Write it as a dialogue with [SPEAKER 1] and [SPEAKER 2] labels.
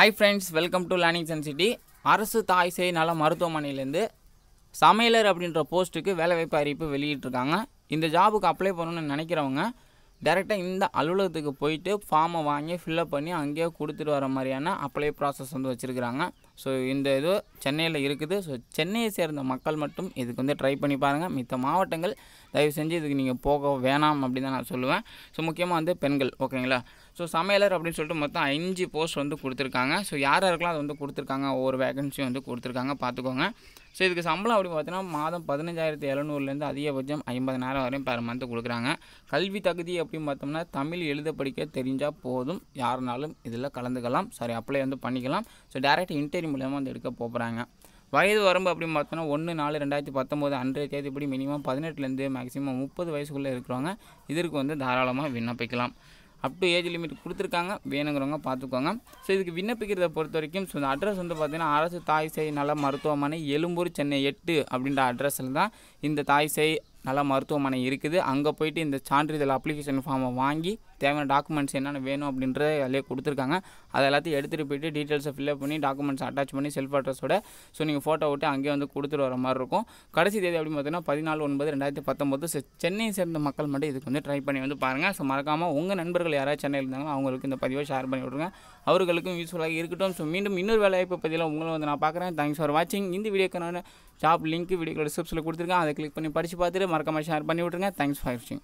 [SPEAKER 1] high friends welcome to learning sun city அரசு தாய் சேய் நல மருத்துவமனையிலேருந்து சமையலர் அப்படின்ற போஸ்ட்டுக்கு வேலைவாய்ப்பு அறிவிப்பு வெளியிட்டிருக்காங்க இந்த ஜாபுக்கு அப்ளை பண்ணணும்னு நினைக்கிறவங்க டேரெக்டாக இந்த அலுவலகத்துக்கு போயிட்டு ஃபார்மை வாங்கி ஃபில்லப் பண்ணி அங்கேயே கொடுத்துட்டு வர மாதிரியான அப்ளை ப்ராசஸ் வந்து வச்சுருக்குறாங்க ஸோ இந்த இது சென்னையில் இருக்குது ஸோ சென்னையை சேர்ந்த மக்கள் மட்டும் இதுக்கு வந்து ட்ரை பண்ணி பாருங்கள் மித்த மாவட்டங்கள் தயவு செஞ்சு இதுக்கு நீங்கள் போக வேணாம் அப்படின்னு தான் நான் சொல்லுவேன் ஸோ முக்கியமாக வந்து பெண்கள் ஓகேங்களா ஸோ சமையலர் அப்படின்னு சொல்லிட்டு மொத்தம் அஞ்சு போஸ்ட் வந்து கொடுத்துருக்காங்க ஸோ யார் யாருக்கெல்லாம் அது வந்து கொடுத்துருக்காங்க ஒவ்வொரு வேகன்சியும் வந்து கொடுத்துருக்காங்க பார்த்துக்கோங்க ஸோ இதுக்கு சம்பளம் அப்படி பார்த்தீங்கன்னா மாதம் பதினஞ்சாயிரத்தி எழுநூறுலேருந்து அதிகபட்சம் ஐம்பதனாயிரம் வரையும் பெர் மந்த் கொடுக்குறாங்க கல்வி தகுதி அப்படின்னு பார்த்தோம்னா தமிழ் எழுத படிக்க தெரிஞ்சால் போதும் யாருனாலும் இதில் கலந்துக்கலாம் சாரி அப்ளை வந்து பண்ணிக்கலாம் ஸோ டேரெக்ட் இன்டர்வியூ மூலயமா வந்து எடுக்க போகிறாங்க வயது வரம்பு அப்படின்னு பார்த்தோன்னா ஒன்று நாலு ரெண்டாயிரத்தி பத்தொம்போது அன்றைய தேதிப்படி மினிமம் பதினெட்டுலேருந்து மேக்ஸிமம் முப்பது வயசுக்குள்ளே இருக்கிறவங்க இதற்கு வந்து தாராளமாக விண்ணப்பிக்கலாம் அப் டு ஏஜ் லிமிட் கொடுத்துருக்காங்க வேணுங்கிறவங்க பார்த்துக்கோங்க ஸோ இதுக்கு விண்ணப்பிக்கிறத பொறுத்த வரைக்கும் ஸோ இந்த அட்ரஸ் வந்து பார்த்திங்கன்னா அரசு தாய் செய் நல மருத்துவமனை எழும்பூர் சென்னை எட்டு அப்படின்ற அட்ரஸில் தான் இந்த தாய் செய் நல மருத்துவமனை இருக்குது அங்கே போயிட்டு இந்த சான்றிதழ் அப்ளிகேஷன் ஃபார்மை வாங்கி தேவையான டாக்குமெண்ட்ஸ் என்னென்ன வேணும் அப்படின்ற அதிலே கொடுத்துருக்காங்க அதை எல்லாத்தையும் எடுத்துகிட்டு போயிட்டு டீட்டெயில்ஸை ஃபில்அப் பண்ணி டாக்குமெண்ட்ஸ் அட்டாச் பண்ணி செல்ஃப் அட்ரஸோட ஸோ நீங்கள் ஃபோட்டோ விட்டு அங்கேயே வந்து கொடுத்துட்டு வர மாதிரி இருக்கும் கடைசி தேதி அப்படின்னு பார்த்தீங்கன்னா பதினாலு ஒன்பது ரெண்டாயிரத்தி பத்தொம்போது சென்னையை சேர்ந்த மக்கள் மட்டும் இதுக்கு வந்து ட்ரை பண்ணி வந்து பாருங்கள் ஸோ மறக்காமல் உங்கள் நண்பர்கள் யாராவது சென்னையில் இருந்தாங்களோ அவங்களுக்கு இந்த பதிவை ஷேர் பண்ணி விடுங்க அவர்களுக்கும் யூஸ்ஃபுல்லாக இருக்கட்டும் ஸோ மீண்டும் இன்னொரு வேலைவாய்ப்பு வாய்ப்பு உங்களை வந்து நான் பார்க்குறேன் தேங்க்ஸ் ஃபார் வாட்சிங் இந்த வீடியோக்கான ஜாப் லிங்க் வீடியோ டிஸ்கிரிப்ஷனில் கொடுத்துருக்கேன் அதை கிளிக் பண்ணி படித்து பார்த்துட்டு மறக்காமல் ஷேர் பண்ணி விட்ருங்க தேங்க்ஸ் ஃபார் வாட்சிங்